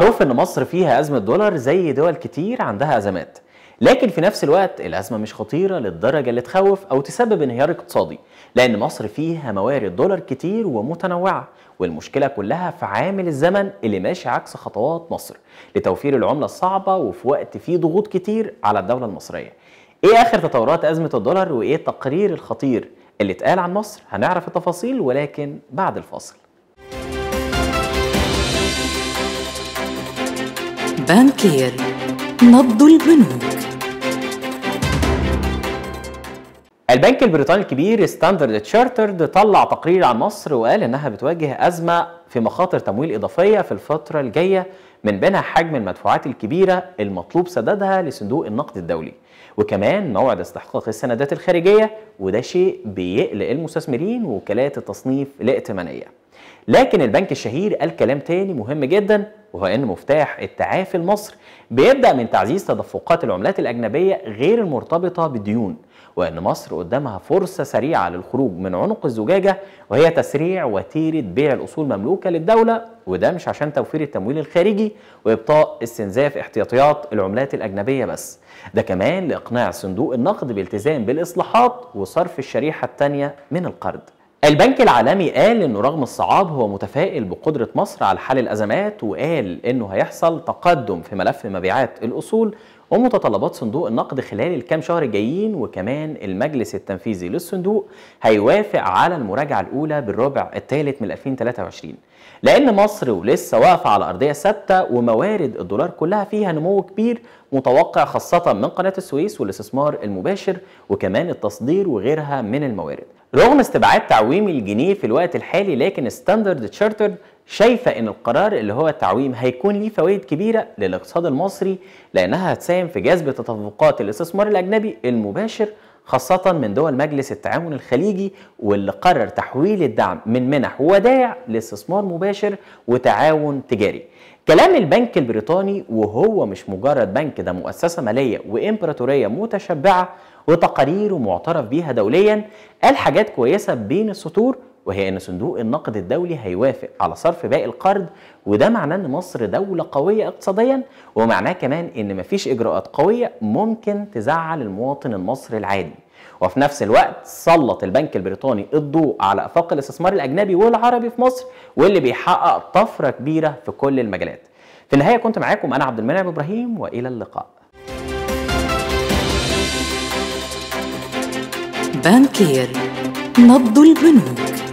معروف ان مصر فيها ازمه دولار زي دول كتير عندها ازمات لكن في نفس الوقت الازمه مش خطيره للدرجه اللي تخوف او تسبب انهيار اقتصادي لان مصر فيها موارد دولار كتير ومتنوعه والمشكله كلها في عامل الزمن اللي ماشي عكس خطوات مصر لتوفير العمله الصعبه وفي وقت فيه ضغوط كتير على الدوله المصريه ايه اخر تطورات ازمه الدولار وايه التقرير الخطير اللي اتقال عن مصر هنعرف التفاصيل ولكن بعد الفاصل بانكير نبض البنوك البنك البريطاني الكبير ستاندرد تشارترد طلع تقرير عن مصر وقال انها بتواجه ازمه في مخاطر تمويل اضافيه في الفتره الجايه من بينها حجم المدفوعات الكبيره المطلوب سدادها لصندوق النقد الدولي وكمان موعد استحقاق السندات الخارجيه وده شيء بيقلق المستثمرين ووكالات التصنيف الائتمانيه لكن البنك الشهير قال كلام تاني مهم جدا وهو أن مفتاح التعافي المصري بيبدأ من تعزيز تدفقات العملات الأجنبية غير المرتبطة بالديون وأن مصر قدامها فرصة سريعة للخروج من عنق الزجاجة وهي تسريع وتيرة بيع الأصول مملوكة للدولة وده مش عشان توفير التمويل الخارجي وإبطاء استنزاف احتياطيات العملات الأجنبية بس ده كمان لإقناع صندوق النقد بالتزام بالإصلاحات وصرف الشريحة الثانية من القرض البنك العالمي قال انه رغم الصعاب هو متفائل بقدره مصر على حل الازمات وقال انه هيحصل تقدم في ملف مبيعات الاصول ومتطلبات صندوق النقد خلال الكام شهر الجايين وكمان المجلس التنفيذي للصندوق هيوافق على المراجعه الاولى بالربع الثالث من 2023 لان مصر ولسه واقفه على ارضيه ثابته وموارد الدولار كلها فيها نمو كبير متوقع خاصه من قناه السويس والاستثمار المباشر وكمان التصدير وغيرها من الموارد رغم استبعاد تعويم الجنيه في الوقت الحالي لكن ستاندرد تشارترد شايفة ان القرار اللي هو التعويم هيكون ليه فوائد كبيرة للاقتصاد المصري لانها هتساهم في جذب تدفقات الاستثمار الاجنبي المباشر خاصة من دول مجلس التعاون الخليجي واللي قرر تحويل الدعم من منح ودائع لاستثمار مباشر وتعاون تجاري كلام البنك البريطاني وهو مش مجرد بنك ده مؤسسة مالية وإمبراطورية متشبعة وتقارير معترف بيها دوليا قال حاجات كويسة بين السطور وهي ان صندوق النقد الدولي هيوافق على صرف باقي القرض وده معناه ان مصر دوله قويه اقتصاديا ومعناه كمان ان مفيش اجراءات قويه ممكن تزعل المواطن المصري العادي وفي نفس الوقت سلط البنك البريطاني الضوء على افاق الاستثمار الاجنبي والعربي في مصر واللي بيحقق طفره كبيره في كل المجالات في النهايه كنت معاكم انا عبد المنعم ابراهيم والى اللقاء بانكير نبض البنوك